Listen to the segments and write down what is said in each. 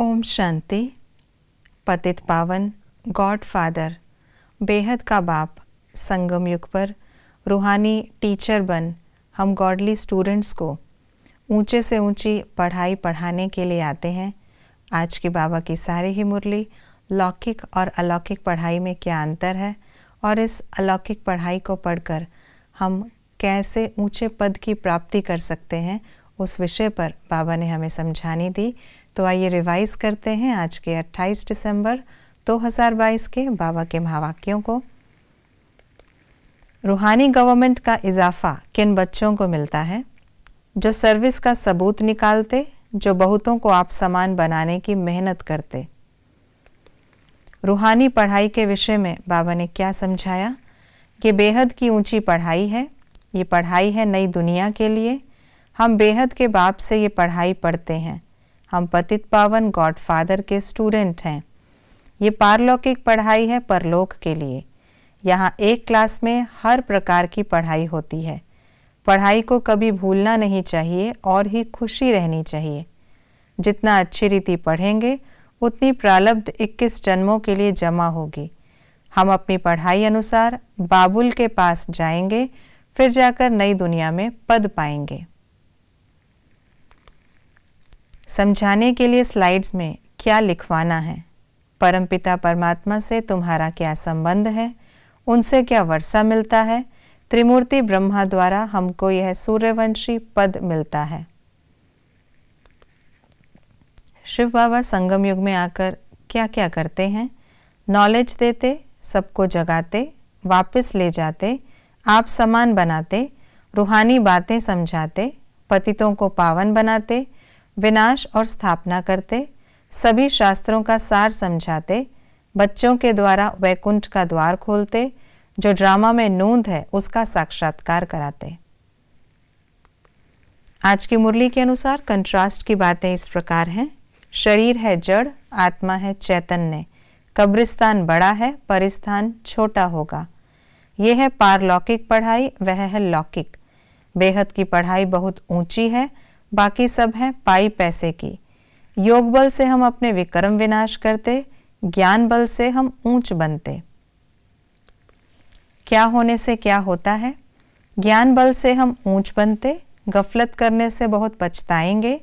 ओम शांति पतित पावन God father बेहद का बाप संगम युग पर रूहानी टीचर बन हम गॉडली स्टूडेंट्स को ऊंचे से ऊंची पढ़ाई पढ़ाने के लिए आते हैं आज के बाबा की सारी ही मुरली लौकिक और अलौकिक पढ़ाई में क्या अंतर है और इस अलौकिक पढ़ाई को पढ़कर हम कैसे ऊंचे पद की प्राप्ति कर सकते हैं उस विषय पर बाबा ने हमें समझानी दी तो आइए रिवाइज करते हैं आज के 28 दिसंबर 2022 के बाबा के महावाक्यों को रूहानी गवर्नमेंट का इजाफा किन बच्चों को मिलता है जो सर्विस का सबूत निकालते जो बहुतों को आप समान बनाने की मेहनत करते रूहानी पढ़ाई के विषय में बाबा ने क्या समझाया ये बेहद की ऊंची पढ़ाई है ये पढ़ाई है नई दुनिया के लिए हम बेहद के बाप से ये पढ़ाई पढ़ते हैं हम पतित पावन गॉड फादर के स्टूडेंट हैं ये पारलौकिक पढ़ाई है परलोक के लिए यहाँ एक क्लास में हर प्रकार की पढ़ाई होती है पढ़ाई को कभी भूलना नहीं चाहिए और ही खुशी रहनी चाहिए जितना अच्छी रीति पढ़ेंगे उतनी प्रालब्ध 21 जन्मों के लिए जमा होगी हम अपनी पढ़ाई अनुसार बाबुल के पास जाएंगे फिर जाकर नई दुनिया में पद पाएंगे समझाने के लिए स्लाइड्स में क्या लिखवाना है परमपिता परमात्मा से तुम्हारा क्या संबंध है उनसे क्या वर्षा मिलता है त्रिमूर्ति ब्रह्मा द्वारा हमको यह सूर्यवंशी पद मिलता है शिव बाबा संगम युग में आकर क्या क्या करते हैं नॉलेज देते सबको जगाते वापस ले जाते आप समान बनाते रूहानी बातें समझाते पतितों को पावन बनाते विनाश और स्थापना करते सभी शास्त्रों का सार समझाते बच्चों के द्वारा वैकुंठ का द्वार खोलते जो ड्रामा में नूंद है उसका साक्षात्कार कराते आज की मुरली के अनुसार कंट्रास्ट की बातें इस प्रकार हैं शरीर है जड़ आत्मा है चैतन्य कब्रिस्तान बड़ा है परिस्थान छोटा होगा यह है पारलौकिक पढ़ाई वह है लौकिक बेहद की पढ़ाई बहुत ऊंची है बाकी सब है पाई पैसे की योग बल से हम अपने विक्रम विनाश करते ज्ञान बल से हम ऊंच बनते क्या होने से क्या होता है ज्ञान बल से हम ऊंच बनते गफलत करने से बहुत पछताएंगे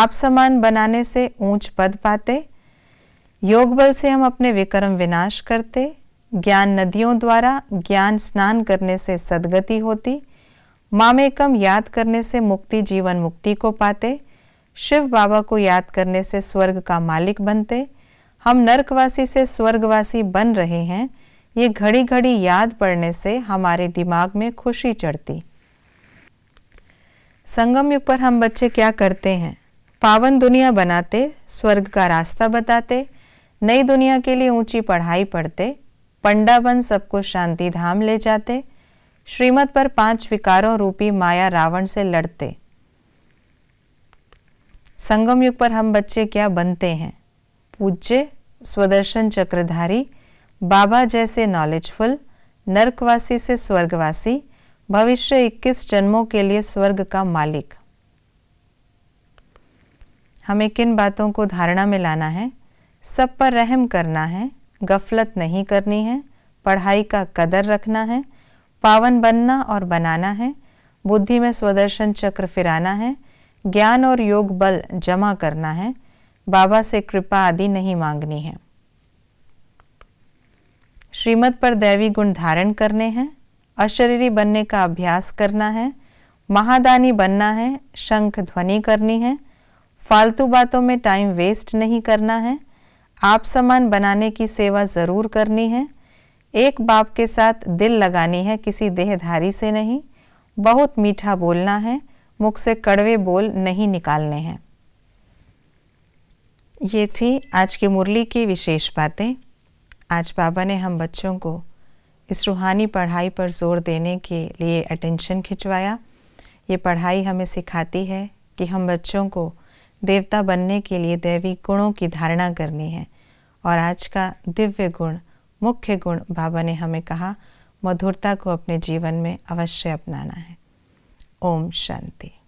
आप समान बनाने से ऊंच पद पाते योग बल से हम अपने विक्रम विनाश करते ज्ञान नदियों द्वारा ज्ञान स्नान करने से सदगति होती मामेकम याद करने से मुक्ति जीवन मुक्ति को पाते शिव बाबा को याद करने से स्वर्ग का मालिक बनते हम नरकवासी से स्वर्गवासी बन रहे हैं ये घड़ी घड़ी याद पड़ने से हमारे दिमाग में खुशी चढ़ती संगम युग पर हम बच्चे क्या करते हैं पावन दुनिया बनाते स्वर्ग का रास्ता बताते नई दुनिया के लिए ऊंची पढ़ाई पढ़ते पंडा बन सबको शांति धाम ले जाते श्रीमद पर पांच विकारों रूपी माया रावण से लड़ते संगम युग पर हम बच्चे क्या बनते हैं पूज्य स्वदर्शन चक्रधारी बाबा जैसे नॉलेजफुल नरकवासी से स्वर्गवासी भविष्य 21 जन्मों के लिए स्वर्ग का मालिक हमें किन बातों को धारणा में लाना है सब पर रहम करना है गफलत नहीं करनी है पढ़ाई का कदर रखना है पावन बनना और बनाना है बुद्धि में स्वदर्शन चक्र फिराना है ज्ञान और योग बल जमा करना है बाबा से कृपा आदि नहीं मांगनी है श्रीमत पर दैवी गुण धारण करने हैं अशरीरी बनने का अभ्यास करना है महादानी बनना है शंख ध्वनि करनी है फालतू बातों में टाइम वेस्ट नहीं करना है आप समान बनाने की सेवा ज़रूर करनी है एक बाप के साथ दिल लगानी है किसी देहधारी से नहीं बहुत मीठा बोलना है मुख से कड़वे बोल नहीं निकालने हैं ये थी आज की मुरली की विशेष बातें आज बाबा ने हम बच्चों को इस रूहानी पढ़ाई पर जोर देने के लिए अटेंशन खिंचवाया ये पढ़ाई हमें सिखाती है कि हम बच्चों को देवता बनने के लिए दैवी गुणों की धारणा करनी है और आज का दिव्य गुण मुख्य गुण बाबा ने हमें कहा मधुरता को अपने जीवन में अवश्य अपनाना है ओम शांति